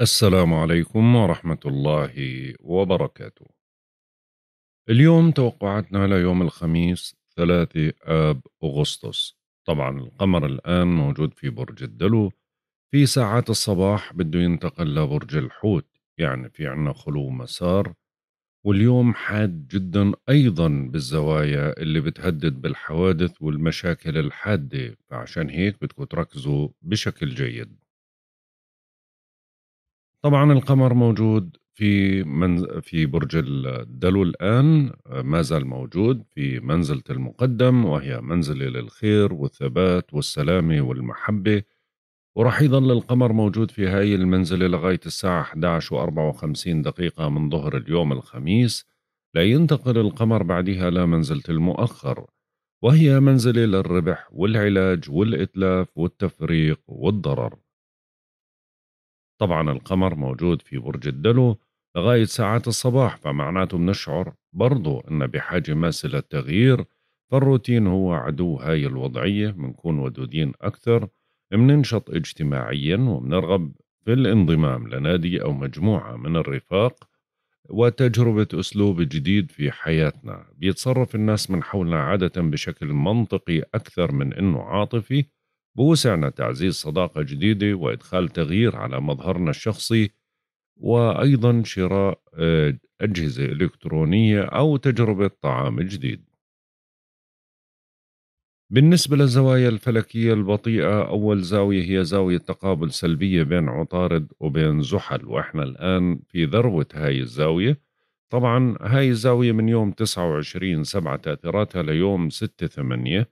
السلام عليكم ورحمة الله وبركاته. اليوم توقعاتنا ليوم الخميس 3 آب أغسطس، طبعا القمر الآن موجود في برج الدلو، في ساعات الصباح بده ينتقل لبرج الحوت، يعني في عنا خلو مسار، واليوم حاد جدا أيضا بالزوايا اللي بتهدد بالحوادث والمشاكل الحادة، فعشان هيك بدكم تركزوا بشكل جيد. طبعا القمر موجود في من في برج الدلو الآن ما زال موجود في منزلة المقدم وهي منزلة للخير والثبات والسلامة والمحبة وراح يظل القمر موجود في هاي المنزلة لغاية الساعة 11 و54 دقيقة من ظهر اليوم الخميس لينتقل القمر بعدها لمنزلة المؤخر وهي منزلة للربح والعلاج والإتلاف والتفريق والضرر طبعا القمر موجود في برج الدلو لغاية ساعات الصباح فمعناته بنشعر برضو أن بحاجة ماسة للتغيير فالروتين هو عدو هاي الوضعية بنكون ودودين أكثر مننشط اجتماعيا ومنرغب في الانضمام لنادي أو مجموعة من الرفاق وتجربة أسلوب جديد في حياتنا بيتصرف الناس من حولنا عادة بشكل منطقي أكثر من أنه عاطفي بوسعنا تعزيز صداقة جديدة وإدخال تغيير على مظهرنا الشخصي وأيضا شراء آه، أجهزة إلكترونية أو تجربة طعام جديد بالنسبة للزوايا الفلكية البطيئة أول زاوية هي زاوية تقابل سلبية بين عطارد وبين زحل وإحنا الآن في ذروة هاي الزاوية طبعا هاي الزاوية من يوم 29 سبعة تأثيراتها ليوم 6 8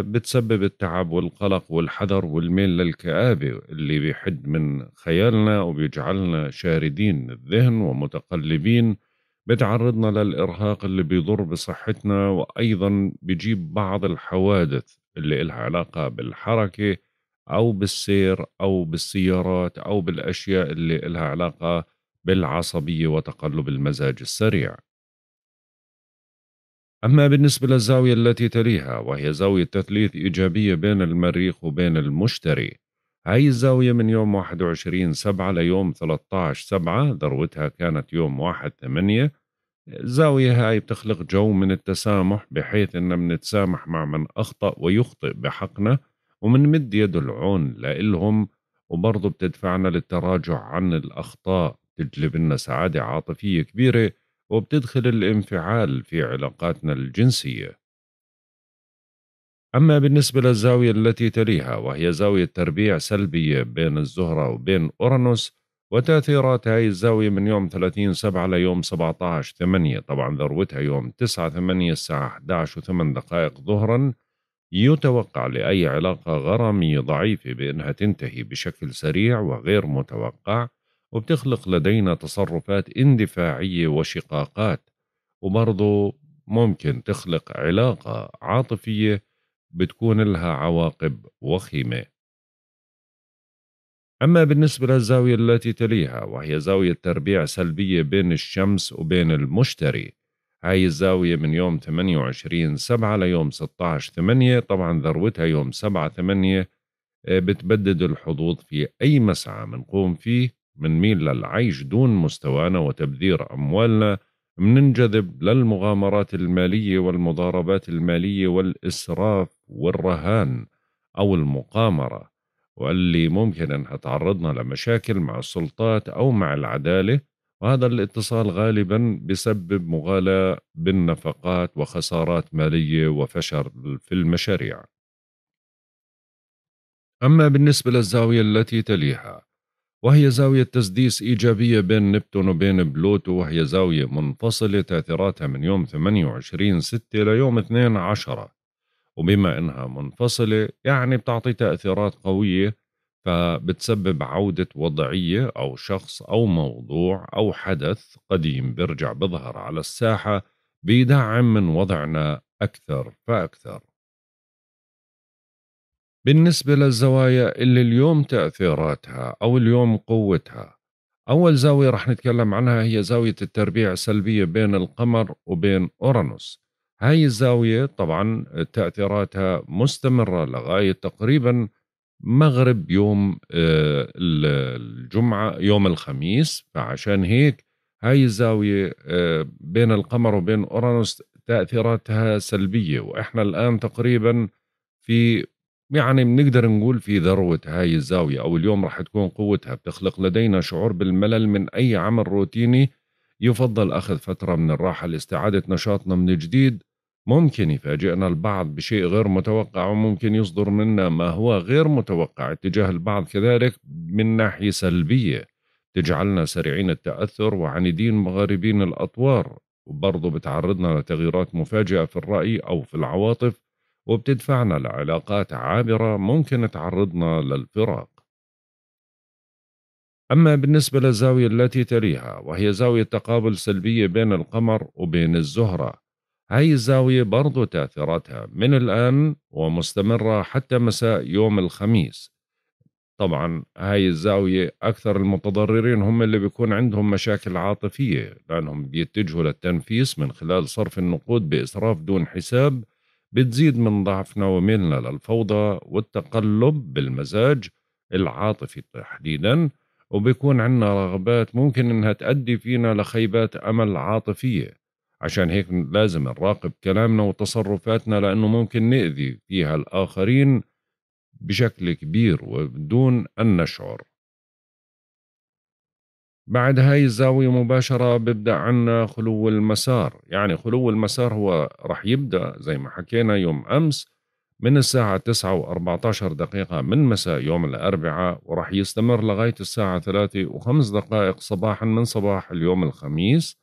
بتسبب التعب والقلق والحذر والميل للكآبة اللي بيحد من خيالنا وبيجعلنا شاردين الذهن ومتقلبين بتعرضنا للإرهاق اللي بيضر بصحتنا وأيضا بيجيب بعض الحوادث اللي إلها علاقة بالحركة أو بالسير أو بالسيارات أو بالأشياء اللي إلها علاقة بالعصبية وتقلب المزاج السريع أما بالنسبة للزاوية التي تليها وهي زاوية تثليث إيجابية بين المريخ وبين المشتري هاي الزاوية من يوم 21 سبعة ليوم 13 سبعة ذروتها كانت يوم 1 ثمانية الزاوية هاي بتخلق جو من التسامح بحيث أننا بنتسامح مع من أخطأ ويخطئ بحقنا ومنمد يد العون لإلهم وبرضه بتدفعنا للتراجع عن الأخطاء تجلب لنا سعادة عاطفية كبيرة وبتدخل الانفعال في علاقاتنا الجنسية أما بالنسبة للزاوية التي تليها وهي زاوية تربيع سلبية بين الزهرة وبين أورانوس وتأثيرات هاي الزاوية من يوم 30 سبعة ليوم 17 8 طبعا ذروتها يوم 9 8 الساعة 11 و8 دقائق ظهرا يتوقع لأي علاقة غرامية ضعيفة بأنها تنتهي بشكل سريع وغير متوقع وبتخلق لدينا تصرفات اندفاعية وشقاقات وبرضه ممكن تخلق علاقة عاطفية بتكون لها عواقب وخيمة أما بالنسبة للزاوية التي تليها وهي زاوية تربيع سلبية بين الشمس وبين المشتري هاي الزاوية من يوم 28 سبعة ليوم 16 ثمانية طبعا ذروتها يوم 7 ثمانية آه، بتبدد الحظوظ في أي مسعى منقوم فيه منميل للعيش دون مستوانا وتبذير أموالنا مننجذب للمغامرات المالية والمضاربات المالية والإسراف والرهان أو المقامرة واللي ممكن أنها تعرضنا لمشاكل مع السلطات أو مع العدالة وهذا الاتصال غالبا بسبب مغالاة بالنفقات وخسارات مالية وفشل في المشاريع أما بالنسبة للزاوية التي تليها وهي زاوية تسديس إيجابية بين نبتون وبين بلوتو وهي زاوية منفصلة تأثيراتها من يوم 28 ستة ليوم 2 10 وبما إنها منفصلة يعني بتعطي تأثيرات قوية فبتسبب عودة وضعية أو شخص أو موضوع أو حدث قديم بيرجع بظهر على الساحة بيدعم من وضعنا أكثر فأكثر بالنسبة للزوايا اللي اليوم تأثيراتها أو اليوم قوتها أول زاوية رح نتكلم عنها هي زاوية التربيع السلبية بين القمر وبين أورانوس هاي الزاوية طبعا تأثيراتها مستمرة لغاية تقريبا مغرب يوم آه، الجمعة يوم الخميس فعشان هيك هاي الزاوية آه، بين القمر وبين أورانوس تأثيراتها سلبية وإحنا الآن تقريبا في يعني بنقدر نقول في ذروة هاي الزاوية أو اليوم رح تكون قوتها بتخلق لدينا شعور بالملل من أي عمل روتيني يفضل أخذ فترة من الراحة لاستعادة نشاطنا من جديد ممكن يفاجئنا البعض بشيء غير متوقع وممكن يصدر منا ما هو غير متوقع اتجاه البعض كذلك من ناحية سلبية تجعلنا سريعين التأثر وعنيدين مغاربين الأطوار وبرضه بتعرضنا لتغييرات مفاجئة في الرأي أو في العواطف وبتدفعنا لعلاقات عابرة ممكن تعرضنا للفراق أما بالنسبة للزاوية التي تليها وهي زاوية تقابل سلبية بين القمر وبين الزهرة هاي الزاوية برضو تأثيراتها من الآن ومستمرة حتى مساء يوم الخميس طبعا هاي الزاوية أكثر المتضررين هم اللي بيكون عندهم مشاكل عاطفية لأنهم بيتجهوا للتنفيس من خلال صرف النقود بإسراف دون حساب بتزيد من ضعفنا وميلنا للفوضى والتقلب بالمزاج العاطفي تحديدا وبيكون عندنا رغبات ممكن انها تؤدي فينا لخيبات امل عاطفيه عشان هيك لازم نراقب كلامنا وتصرفاتنا لانه ممكن ناذي فيها الاخرين بشكل كبير وبدون ان نشعر بعد هاي الزاوية مباشرة بيبدأ عنا خلو المسار يعني خلو المسار هو رح يبدأ زي ما حكينا يوم أمس من الساعة 9 و14 دقيقة من مساء يوم الأربعاء ورح يستمر لغاية الساعة 3 وخمس دقائق صباحا من صباح اليوم الخميس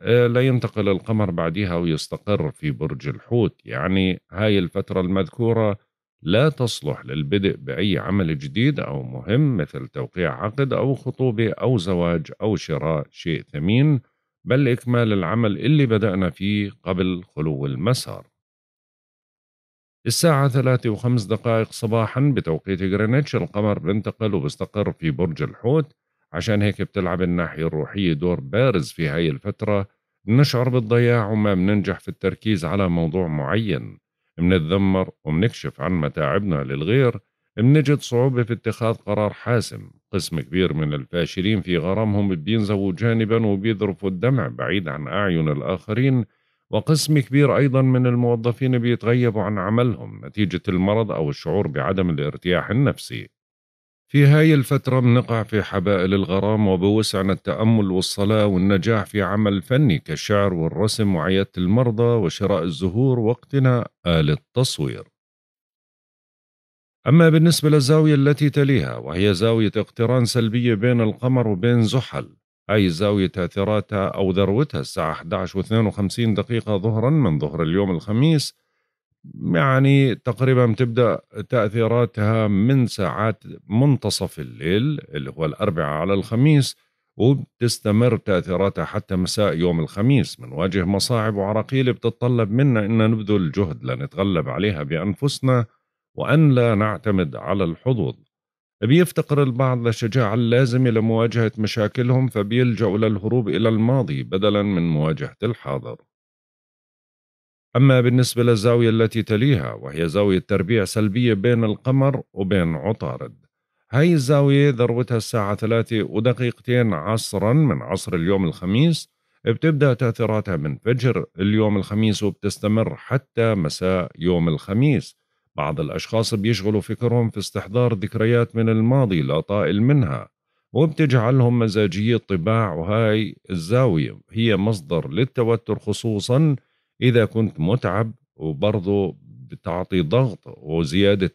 آه، لينتقل القمر بعدها ويستقر في برج الحوت يعني هاي الفترة المذكورة لا تصلح للبدء بأي عمل جديد أو مهم مثل توقيع عقد أو خطوبة أو زواج أو شراء شيء ثمين بل إكمال العمل اللي بدأنا فيه قبل خلو المسار الساعة ثلاثة وخمس دقائق صباحا بتوقيت غرينتش القمر بنتقل وبستقر في برج الحوت عشان هيك بتلعب الناحية الروحية دور بارز في هاي الفترة بنشعر بالضياع وما بننجح في التركيز على موضوع معين منتذمر ومنكشف عن متاعبنا للغير منجد صعوبة في اتخاذ قرار حاسم قسم كبير من الفاشلين في غرامهم بينزووا جانبا وبيذرفوا الدمع بعيد عن أعين الآخرين وقسم كبير أيضا من الموظفين بيتغيبوا عن عملهم نتيجة المرض أو الشعور بعدم الارتياح النفسي في هاي الفترة بنقع في حبائل الغرام وبوسعنا التأمل والصلاة والنجاح في عمل فني كالشعر والرسم وعيادة المرضى وشراء الزهور واقتناء آلة تصوير أما بالنسبة للزاوية التي تليها وهي زاوية اقتران سلبية بين القمر وبين زحل أي زاوية تأثيراتها أو ذروتها الساعة 11.52 دقيقة ظهرا من ظهر اليوم الخميس يعني تقريبا تبدا تاثيراتها من ساعات منتصف الليل اللي هو الاربعاء على الخميس وبتستمر تاثيراتها حتى مساء يوم الخميس بنواجه مصاعب وعراقيل بتتطلب منا ان نبذل جهد لنتغلب عليها بانفسنا وان لا نعتمد على الحظوظ بيفتقر البعض للشجاعة اللازمة لمواجهة مشاكلهم فبيلجأوا للهروب إلى الماضي بدلا من مواجهة الحاضر أما بالنسبة للزاوية التي تليها وهي زاوية تربيع سلبية بين القمر وبين عطارد هاي الزاوية ذروتها الساعة ثلاثة ودقيقتين عصرا من عصر اليوم الخميس بتبدأ تأثيراتها من فجر اليوم الخميس وبتستمر حتى مساء يوم الخميس بعض الأشخاص بيشغلوا فكرهم في استحضار ذكريات من الماضي لا طائل منها وبتجعلهم مزاجية طباع وهاي الزاوية هي مصدر للتوتر خصوصا اذا كنت متعب وبرضه بتعطي ضغط وزياده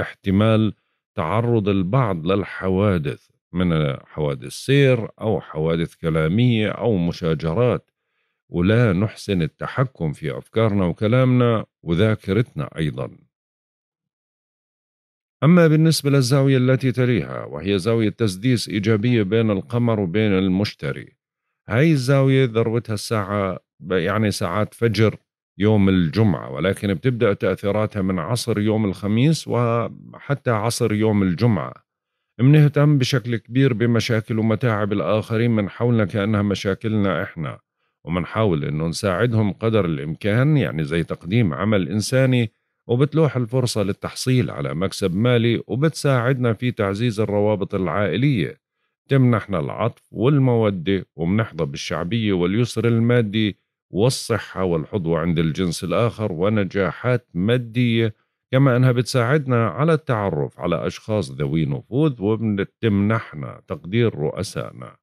احتمال تعرض البعض للحوادث من حوادث سير او حوادث كلاميه او مشاجرات ولا نحسن التحكم في افكارنا وكلامنا وذاكرتنا ايضا أما بالنسبة للزاوية التي تليها وهي زاوية تسديس إيجابية بين القمر وبين المشتري هاي الزاوية ذروتها الساعة يعني ساعات فجر يوم الجمعة ولكن بتبدأ تأثيراتها من عصر يوم الخميس وحتى عصر يوم الجمعة منهتم بشكل كبير بمشاكل ومتاعب الآخرين من حولنا كأنها مشاكلنا إحنا ومنحاول أنه نساعدهم قدر الإمكان يعني زي تقديم عمل إنساني وبتلوح الفرصة للتحصيل على مكسب مالي وبتساعدنا في تعزيز الروابط العائلية تمنحنا العطف والمودة وبنحظى بالشعبية واليسر المادي والصحة والحظوة عند الجنس الآخر ونجاحات مادية كما أنها بتساعدنا على التعرف على أشخاص ذوي نفوذ وبتمنحنا تقدير رؤسائنا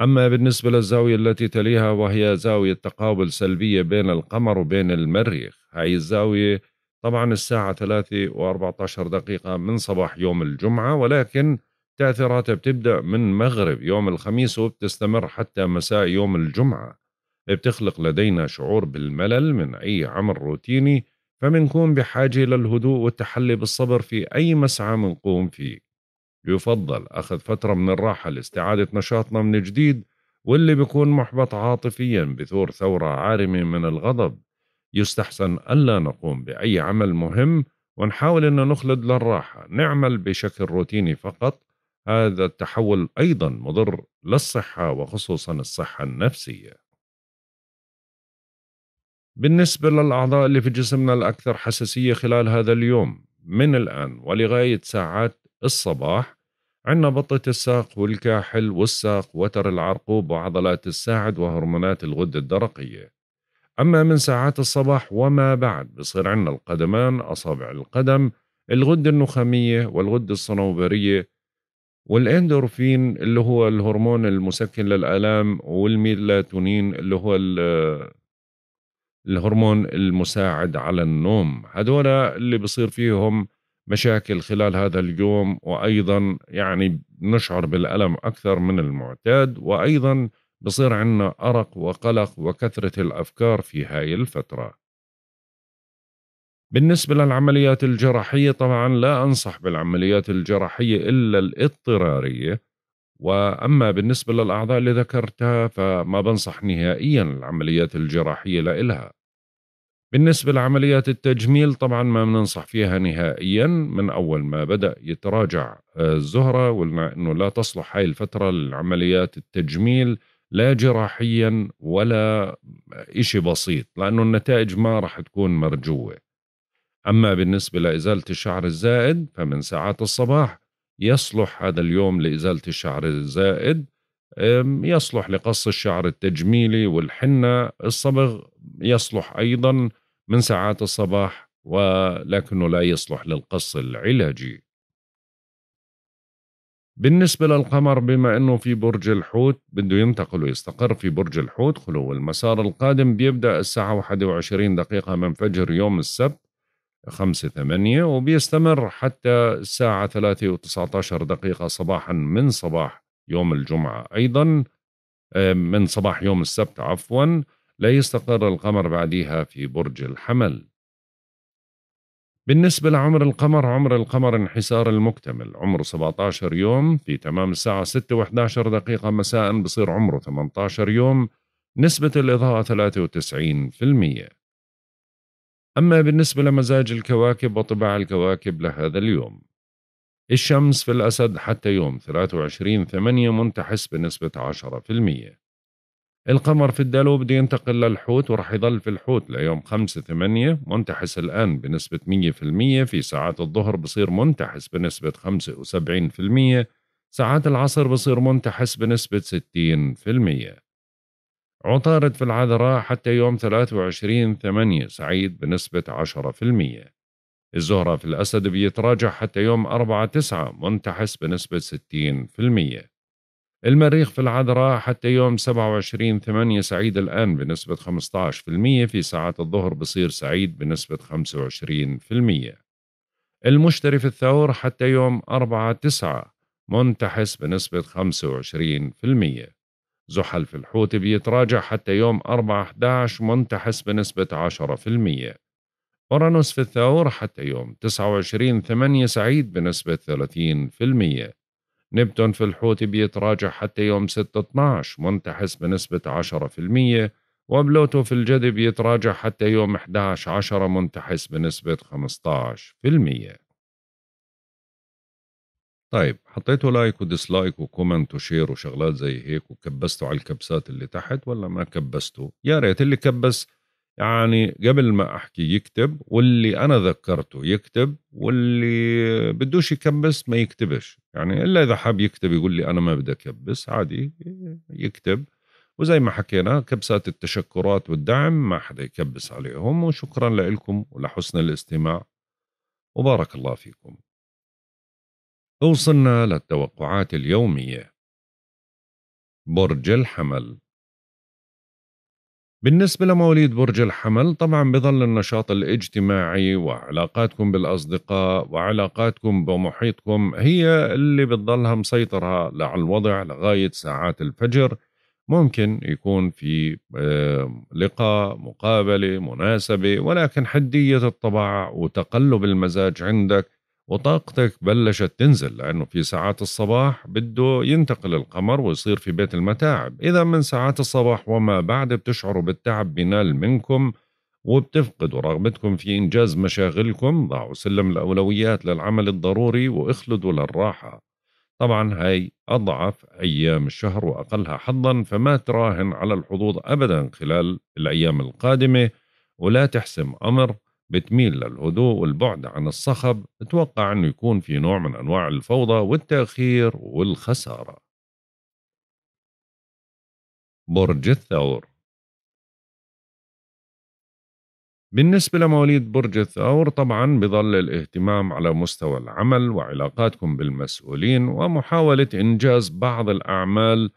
أما بالنسبة للزاوية التي تليها وهي زاوية تقابل سلبية بين القمر وبين المريخ هاي الزاوية طبعا الساعة 3 و14 دقيقة من صباح يوم الجمعة ولكن تأثيراتها بتبدأ من مغرب يوم الخميس وبتستمر حتى مساء يوم الجمعة بتخلق لدينا شعور بالملل من أي عمل روتيني فمنكون بحاجة للهدوء والتحلي بالصبر في أي مسعى منقوم فيه يفضل أخذ فترة من الراحة لاستعادة نشاطنا من جديد واللي بيكون محبط عاطفيا بثور ثورة عارمة من الغضب يستحسن ألا نقوم بأي عمل مهم ونحاول أن نخلد للراحة نعمل بشكل روتيني فقط هذا التحول أيضا مضر للصحة وخصوصا الصحة النفسية بالنسبة للأعضاء اللي في جسمنا الأكثر حساسية خلال هذا اليوم من الآن ولغاية ساعات الصباح عندنا بطة الساق والكاحل والساق وتر العرقوب وعضلات الساعد وهرمونات الغدة الدرقية أما من ساعات الصباح وما بعد بصير عندنا القدمان أصابع القدم الغدة النخامية والغدة الصنوبرية والاندورفين اللي هو الهرمون المسكن للآلام والميلاتونين اللي هو الهرمون المساعد على النوم هذول اللي بصير فيهم مشاكل خلال هذا اليوم وأيضا يعني نشعر بالألم أكثر من المعتاد وأيضا بصير عندنا أرق وقلق وكثرة الأفكار في هاي الفترة بالنسبة للعمليات الجراحية طبعا لا أنصح بالعمليات الجراحية إلا الاضطرارية وأما بالنسبة للأعضاء اللي ذكرتها فما بنصح نهائيا العمليات الجراحية لإلها بالنسبة لعمليات التجميل طبعا ما بننصح فيها نهائيا من أول ما بدأ يتراجع آه، الزهرة وقلنا أنه لا تصلح هاي الفترة لعمليات التجميل لا جراحيا ولا إشي بسيط لأنه النتائج ما راح تكون مرجوة أما بالنسبة لإزالة الشعر الزائد فمن ساعات الصباح يصلح هذا اليوم لإزالة الشعر الزائد يصلح لقص الشعر التجميلي والحنة الصبغ يصلح أيضا من ساعات الصباح ولكنه لا يصلح للقص العلاجي بالنسبة للقمر بما أنه في برج الحوت بده ينتقل ويستقر في برج الحوت خلو المسار القادم بيبدأ الساعة 21 دقيقة من فجر يوم السبت خمسة ثمانية وبيستمر حتى الساعة ثلاثة وتسعة دقيقة صباحا من صباح يوم الجمعة أيضا من صباح يوم السبت عفوا لا يستقر القمر بعدها في برج الحمل بالنسبة لعمر القمر عمر القمر انحسار المكتمل عمره 17 يوم في تمام الساعة 6 و11 دقيقة مساء بصير عمره 18 يوم نسبة الإضاءة 93% أما بالنسبة لمزاج الكواكب وطباع الكواكب لهذا اليوم الشمس في الأسد حتى يوم 23 8 منتحس بنسبة 10% القمر في الدلو بده ينتقل للحوت ورح يضل في الحوت ليوم 5 8 منتحس الآن بنسبة 100% في ساعات الظهر بصير منتحس بنسبة 75% ساعات العصر بصير منتحس بنسبة 60% عطارد في العذراء حتى يوم 23 8 سعيد بنسبة 10% الزهرة في الأسد بيتراجع حتى يوم 4 9 منتحس بنسبة 60% المريخ في العذراء حتى يوم 27 8 سعيد الآن بنسبة 15% في ساعات الظهر بصير سعيد بنسبة 25% المشتري في الثور حتى يوم 4 9 منتحس بنسبة 25% زحل في الحوت بيتراجع حتى يوم 4/11 منتحس بنسبة 10%. أورانوس في الثور حتى يوم 29/8 سعيد بنسبة 30%. نبتون في الحوت بيتراجع حتى يوم 6/12 منتحس بنسبة 10%. وبلوتو في الجدي بيتراجع حتى يوم 11 10 منتحس بنسبة 15% طيب حطيتوا لايك وديسلايك وكومنت وشير وشغلات زي هيك وكبستوا على الكبسات اللي تحت ولا ما كبستوا يا ريت اللي كبس يعني قبل ما احكي يكتب واللي انا ذكرته يكتب واللي بدوش يكبس ما يكتبش يعني الا اذا حاب يكتب يقول لي انا ما بدي اكبس عادي يكتب وزي ما حكينا كبسات التشكرات والدعم ما حدا يكبس عليهم وشكرا لكم ولحسن الاستماع وبارك الله فيكم وصلنا للتوقعات اليومية برج الحمل بالنسبة لمواليد برج الحمل طبعا بظل النشاط الاجتماعي وعلاقاتكم بالأصدقاء وعلاقاتكم بمحيطكم هي اللي بتظلها مسيطرة على الوضع لغاية ساعات الفجر ممكن يكون في لقاء مقابلة مناسبة ولكن حدية الطبع وتقلب المزاج عندك وطاقتك بلشت تنزل لأنه في ساعات الصباح بده ينتقل القمر ويصير في بيت المتاعب إذا من ساعات الصباح وما بعد بتشعروا بالتعب بينال منكم وبتفقدوا رغبتكم في إنجاز مشاغلكم ضعوا سلم الأولويات للعمل الضروري واخلدوا للراحة طبعا هاي أضعف أيام الشهر وأقلها حظا فما تراهن على الحظوظ أبدا خلال الأيام القادمة ولا تحسم أمر بتميل للهدوء والبعد عن الصخب اتوقع انه يكون في نوع من انواع الفوضى والتاخير والخساره برج الثور بالنسبة لمواليد برج الثور طبعا بظل الاهتمام على مستوى العمل وعلاقاتكم بالمسؤولين ومحاولة إنجاز بعض الأعمال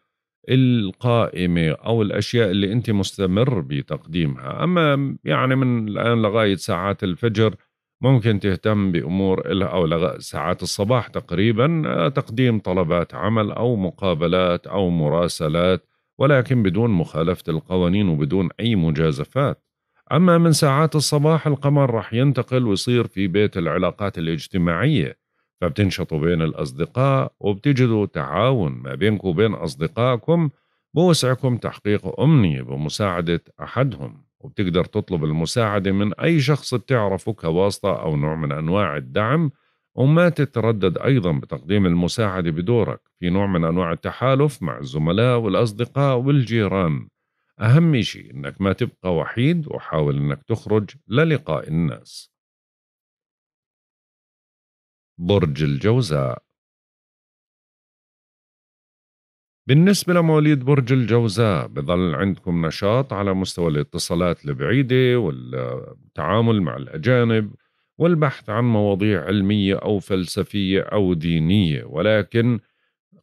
القائمة أو الأشياء اللي أنت مستمر بتقديمها أما يعني من الآن لغاية ساعات الفجر ممكن تهتم بأمور أو ساعات الصباح تقريبا آه، تقديم طلبات عمل أو مقابلات أو مراسلات ولكن بدون مخالفة القوانين وبدون أي مجازفات أما من ساعات الصباح القمر رح ينتقل ويصير في بيت العلاقات الاجتماعية فبتنشطوا بين الأصدقاء وبتجدوا تعاون ما بينك وبين أصدقائكم بوسعكم تحقيق أمنية بمساعدة أحدهم وبتقدر تطلب المساعدة من أي شخص بتعرفه كواسطة أو نوع من أنواع الدعم وما تتردد أيضا بتقديم المساعدة بدورك في نوع من أنواع التحالف مع الزملاء والأصدقاء والجيران أهم شيء إنك ما تبقى وحيد وحاول إنك تخرج للقاء الناس برج الجوزاء بالنسبة لمواليد برج الجوزاء بظل عندكم نشاط على مستوى الاتصالات البعيدة والتعامل مع الأجانب والبحث عن مواضيع علمية أو فلسفية أو دينية ولكن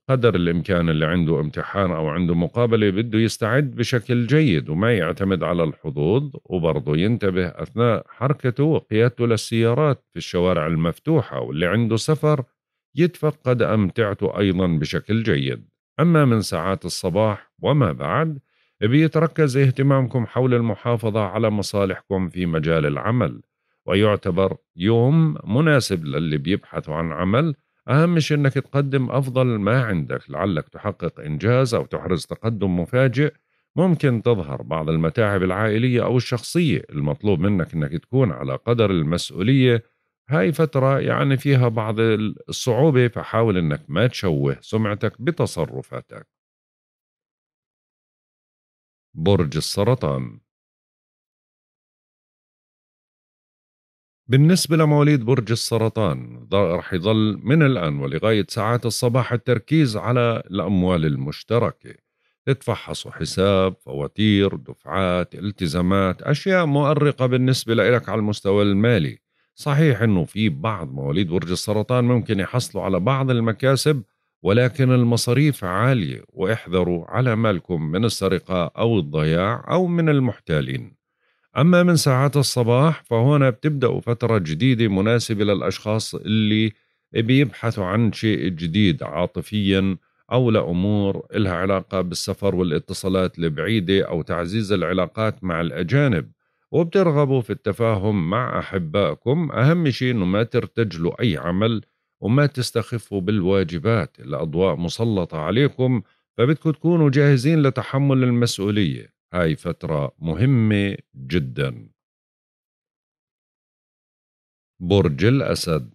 قدر الإمكان اللي عنده امتحان أو عنده مقابلة بده يستعد بشكل جيد وما يعتمد على الحظوظ وبرضه ينتبه أثناء حركته وقيادته للسيارات في الشوارع المفتوحة واللي عنده سفر يتفقد أمتعته أيضا بشكل جيد أما من ساعات الصباح وما بعد بيتركز اهتمامكم حول المحافظة على مصالحكم في مجال العمل ويعتبر يوم مناسب للي بيبحثوا عن عمل أهم شيء أنك تقدم أفضل ما عندك لعلك تحقق إنجاز أو تحرز تقدم مفاجئ ممكن تظهر بعض المتاعب العائلية أو الشخصية المطلوب منك أنك تكون على قدر المسؤولية هاي فترة يعني فيها بعض الصعوبة فحاول أنك ما تشوه سمعتك بتصرفاتك برج السرطان بالنسبة لمواليد برج السرطان رح يظل من الآن ولغاية ساعات الصباح التركيز على الأموال المشتركة تتفحصوا حساب، فواتير، دفعات، التزامات، أشياء مؤرقة بالنسبة لك على المستوى المالي صحيح أنه في بعض مواليد برج السرطان ممكن يحصلوا على بعض المكاسب ولكن المصاريف عالية واحذروا على مالكم من السرقة أو الضياع أو من المحتالين أما من ساعات الصباح فهنا بتبدأ فترة جديدة مناسبة للأشخاص اللي بيبحثوا عن شيء جديد عاطفيا أو لأمور لها علاقة بالسفر والاتصالات البعيدة أو تعزيز العلاقات مع الأجانب وبترغبوا في التفاهم مع أحبائكم أهم شيء أنه ما ترتجلوا أي عمل وما تستخفوا بالواجبات الأضواء مسلطة عليكم فبدكم تكونوا جاهزين لتحمل المسؤولية هاي فترة مهمة جدا برج الأسد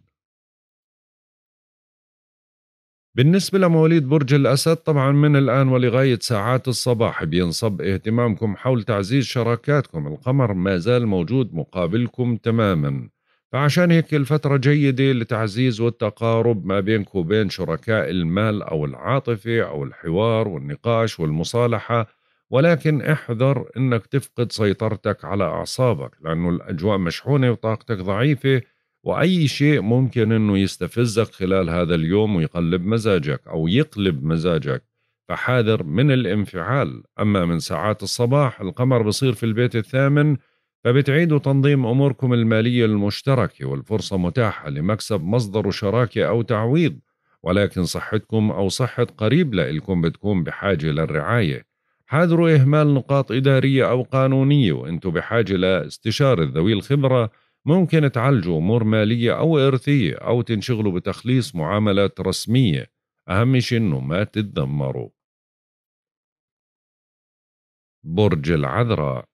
بالنسبة لمواليد برج الأسد طبعا من الآن ولغاية ساعات الصباح بينصب اهتمامكم حول تعزيز شراكاتكم القمر ما زال موجود مقابلكم تماما فعشان هيك الفترة جيدة لتعزيز والتقارب ما بينك وبين شركاء المال أو العاطفة أو الحوار والنقاش والمصالحة ولكن احذر انك تفقد سيطرتك على اعصابك لانه الاجواء مشحونه وطاقتك ضعيفه واي شيء ممكن انه يستفزك خلال هذا اليوم ويقلب مزاجك او يقلب مزاجك فحاذر من الانفعال اما من ساعات الصباح القمر بصير في البيت الثامن فبتعيدوا تنظيم اموركم الماليه المشتركه والفرصه متاحه لمكسب مصدر شراكه او تعويض ولكن صحتكم او صحه قريب لكم بتكون بحاجه للرعايه حاذروا إهمال نقاط إدارية أو قانونية وأنتم بحاجة لاستشارة ذوي الخبرة ممكن تعالجوا أمور مالية أو إرثية أو تنشغلوا بتخليص معاملات رسمية أهم شيء إنه ما تتدمروا برج العذراء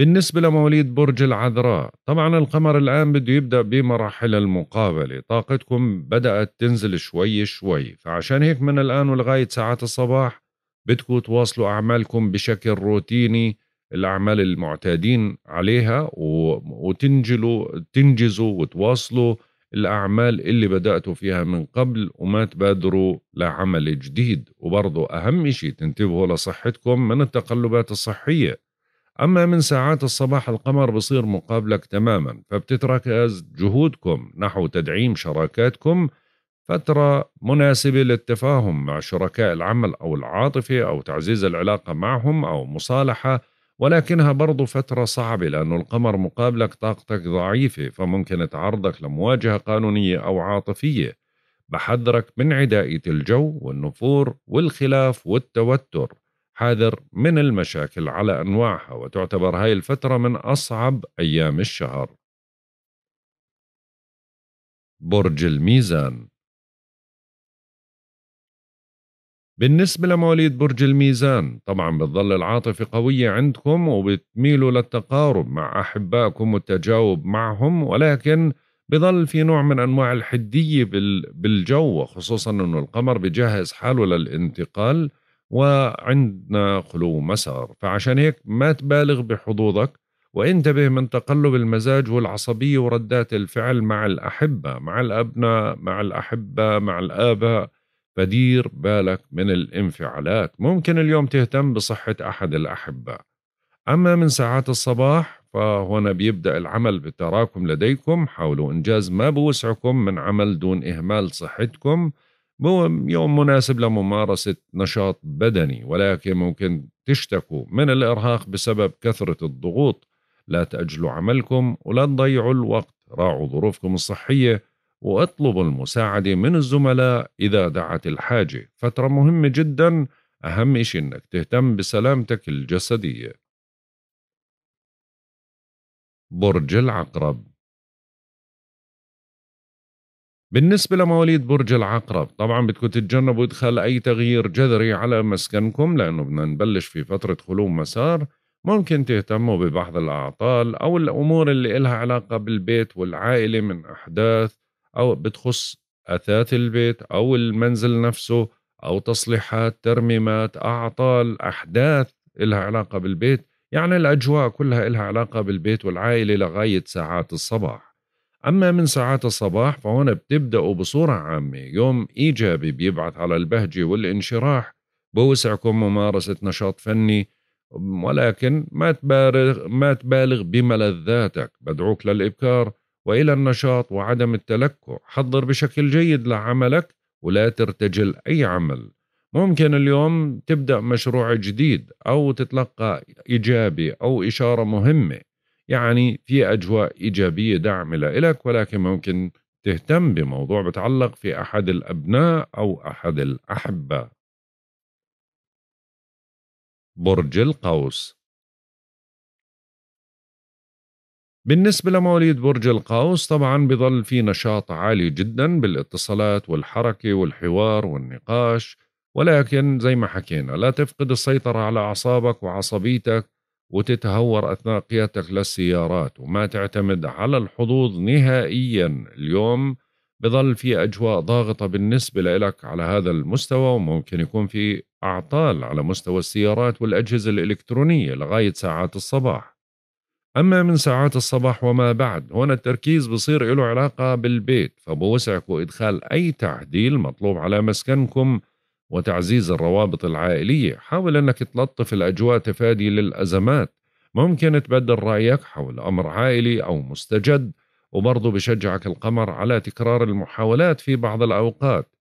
بالنسبة لمواليد برج العذراء طبعا القمر الآن بده يبدأ بمراحل المقابلة طاقتكم بدأت تنزل شوي شوي فعشان هيك من الآن ولغاية ساعات الصباح بدكم تواصلوا أعمالكم بشكل روتيني الأعمال المعتادين عليها وتنجلوا تنجزوا وتواصلوا الأعمال اللي بدأتوا فيها من قبل وما تبادروا لعمل جديد وبرضو أهم شيء تنتبهوا لصحتكم من التقلبات الصحية أما من ساعات الصباح القمر بصير مقابلك تماما فبتتركز جهودكم نحو تدعيم شراكاتكم فترة مناسبة للتفاهم مع شركاء العمل أو العاطفة أو تعزيز العلاقة معهم أو مصالحة ولكنها برضو فترة صعبة لأنه القمر مقابلك طاقتك ضعيفة فممكن تعرضك لمواجهة قانونية أو عاطفية بحذرك من عدائية الجو والنفور والخلاف والتوتر حاذر من المشاكل على أنواعها وتعتبر هاي الفترة من أصعب أيام الشهر برج الميزان بالنسبة لمواليد برج الميزان طبعا بتظل العاطفة قوية عندكم وبتميلوا للتقارب مع أحبائكم والتجاوب معهم ولكن بظل في نوع من أنواع الحدية بالجو خصوصا أنه القمر بجهز حاله للانتقال وعندنا خلو مسار فعشان هيك ما تبالغ بحظوظك وانتبه من تقلب المزاج والعصبية وردات الفعل مع الأحبة مع الأبناء مع الأحبة مع الآباء فدير بالك من الانفعالات ممكن اليوم تهتم بصحة أحد الأحباء أما من ساعات الصباح فهنا بيبدأ العمل بالتراكم لديكم حاولوا إنجاز ما بوسعكم من عمل دون إهمال صحتكم يوم مناسب لممارسة نشاط بدني ولكن ممكن تشتكوا من الإرهاق بسبب كثرة الضغوط لا تأجلوا عملكم ولا تضيعوا الوقت راعوا ظروفكم الصحية واطلبوا المساعدة من الزملاء إذا دعت الحاجة فترة مهمة جدا أهم شيء أنك تهتم بسلامتك الجسدية برج العقرب بالنسبة لمواليد برج العقرب طبعا بدكم تتجنبوا إدخال أي تغيير جذري على مسكنكم لأنه بدنا نبلش في فترة خلو مسار ممكن تهتموا ببعض الأعطال أو الأمور اللي إلها علاقة بالبيت والعائلة من أحداث أو بتخص أثاث البيت أو المنزل نفسه أو تصليحات ترميمات أعطال أحداث إلها علاقة بالبيت يعني الأجواء كلها إلها علاقة بالبيت والعائلة لغاية ساعات الصباح أما من ساعات الصباح فهون بتبدأوا بصورة عامة يوم إيجابي بيبعث على البهجة والانشراح بوسعكم ممارسة نشاط فني ولكن ما تبالغ ما تبالغ بملذاتك بدعوك للإبكار وإلى النشاط وعدم التلكع حضر بشكل جيد لعملك ولا ترتجل أي عمل ممكن اليوم تبدأ مشروع جديد أو تتلقى إيجابي أو إشارة مهمة يعني في أجواء إيجابية داعمة لك ولكن ممكن تهتم بموضوع بتعلق في أحد الأبناء أو أحد الأحبة برج القوس بالنسبة لمواليد برج القوس طبعا بضل في نشاط عالي جدا بالاتصالات والحركة والحوار والنقاش ولكن زي ما حكينا لا تفقد السيطرة على أعصابك وعصبيتك وتتهور أثناء قيادتك للسيارات وما تعتمد على الحظوظ نهائيا اليوم بظل في أجواء ضاغطة بالنسبة لك على هذا المستوى وممكن يكون في أعطال على مستوى السيارات والأجهزة الإلكترونية لغاية ساعات الصباح أما من ساعات الصباح وما بعد هنا التركيز بصير له علاقة بالبيت فبوسعك إدخال أي تعديل مطلوب على مسكنكم وتعزيز الروابط العائلية حاول أنك تلطف الأجواء تفادي للأزمات ممكن تبدل رأيك حول أمر عائلي أو مستجد وبرضه بشجعك القمر على تكرار المحاولات في بعض الأوقات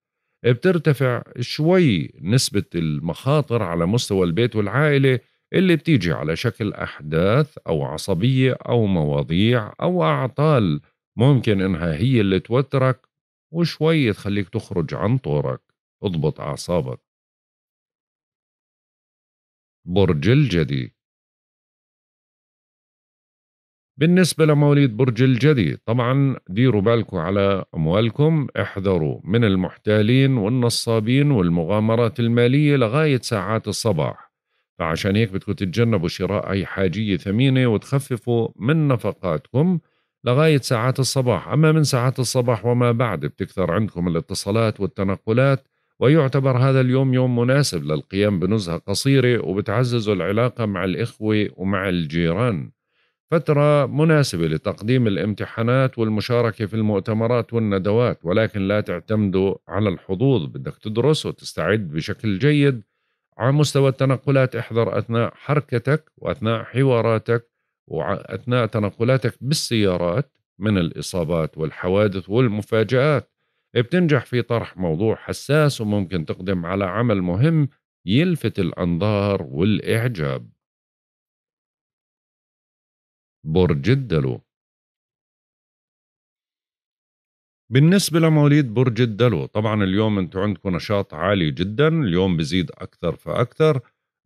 بترتفع شوي نسبة المخاطر على مستوى البيت والعائلة اللي بتيجي على شكل أحداث أو عصبية أو مواضيع أو أعطال ممكن إنها هي اللي توترك وشوي تخليك تخرج عن طورك اضبط أعصابك برج الجدي بالنسبة لمواليد برج الجدي طبعا ديروا بالكم على أموالكم احذروا من المحتالين والنصابين والمغامرات المالية لغاية ساعات الصباح فعشان هيك بدكم تتجنبوا شراء أي حاجية ثمينة وتخففوا من نفقاتكم لغاية ساعات الصباح أما من ساعات الصباح وما بعد بتكثر عندكم الاتصالات والتنقلات ويعتبر هذا اليوم يوم مناسب للقيام بنزهة قصيرة وبتعزز العلاقة مع الإخوة ومع الجيران فترة مناسبة لتقديم الامتحانات والمشاركة في المؤتمرات والندوات ولكن لا تعتمدوا على الحظوظ بدك تدرس وتستعد بشكل جيد على مستوى التنقلات احذر أثناء حركتك وأثناء حواراتك وأثناء تنقلاتك بالسيارات من الإصابات والحوادث والمفاجآت بتنجح في طرح موضوع حساس وممكن تقدم على عمل مهم يلفت الأنظار والإعجاب برج الدلو بالنسبة لمواليد برج الدلو طبعا اليوم انتم عندكم نشاط عالي جدا اليوم بزيد أكثر فأكثر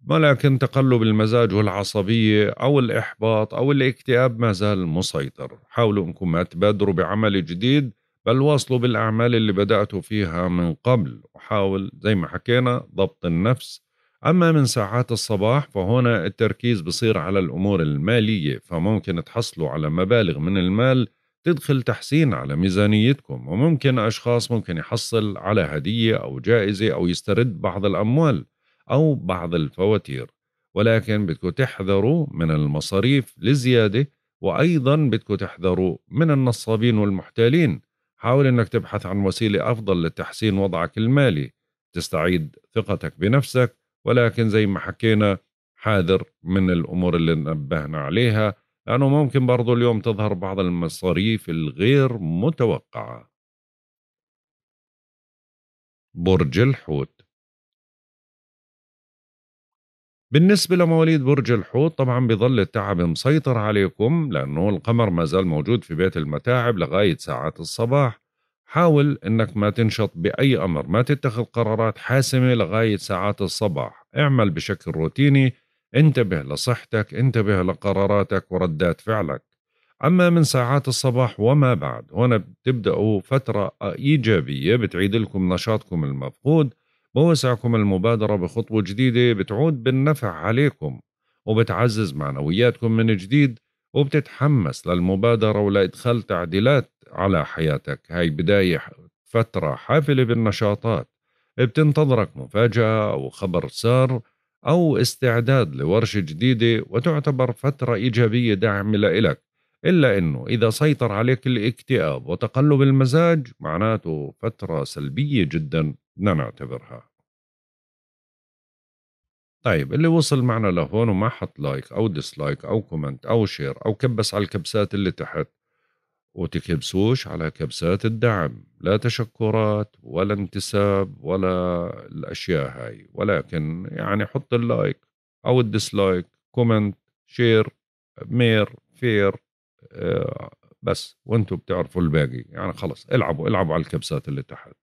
ولكن تقلب المزاج والعصبية أو الإحباط أو الاكتئاب ما زال مسيطر حاولوا أنكم ما تبادروا بعمل جديد بل واصلوا بالأعمال اللي بدأتوا فيها من قبل وحاول زي ما حكينا ضبط النفس أما من ساعات الصباح فهنا التركيز بصير على الأمور المالية فممكن تحصلوا على مبالغ من المال تدخل تحسين على ميزانيتكم وممكن أشخاص ممكن يحصل على هدية أو جائزة أو يسترد بعض الأموال أو بعض الفواتير ولكن بدكم تحذروا من المصاريف لزيادة وأيضا بدكم تحذروا من النصابين والمحتالين حاول أنك تبحث عن وسيلة أفضل لتحسين وضعك المالي تستعيد ثقتك بنفسك ولكن زي ما حكينا حاذر من الأمور اللي نبهنا عليها لأنه ممكن برضو اليوم تظهر بعض المصاريف الغير متوقعة برج الحوت بالنسبة لمواليد برج الحوت طبعا بظل التعب مسيطر عليكم لأنه القمر ما زال موجود في بيت المتاعب لغاية ساعات الصباح حاول أنك ما تنشط بأي أمر ما تتخذ قرارات حاسمة لغاية ساعات الصباح اعمل بشكل روتيني انتبه لصحتك انتبه لقراراتك وردات فعلك أما من ساعات الصباح وما بعد هنا بتبدأوا فترة إيجابية بتعيد لكم نشاطكم المفقود بوسعكم المبادرة بخطوة جديدة بتعود بالنفع عليكم وبتعزز معنوياتكم من جديد وبتتحمس للمبادرة ولإدخال تعديلات على حياتك هاي بداية فترة حافلة بالنشاطات بتنتظرك مفاجأة أو خبر سار أو استعداد لورشة جديدة وتعتبر فترة إيجابية داعمة لإلك إلا أنه إذا سيطر عليك الاكتئاب وتقلب المزاج معناته فترة سلبية جدا بدنا نعتبرها طيب اللي وصل معنا لهون وما حط لايك او ديسلايك او كومنت او شير او كبس على الكبسات اللي تحت وتكبسوش على كبسات الدعم لا تشكرات ولا انتساب ولا الاشياء هاي ولكن يعني حط اللايك او الديسلايك كومنت شير مير فير آه، بس وانتو بتعرفوا الباقي يعني خلص العبوا العبوا على الكبسات اللي تحت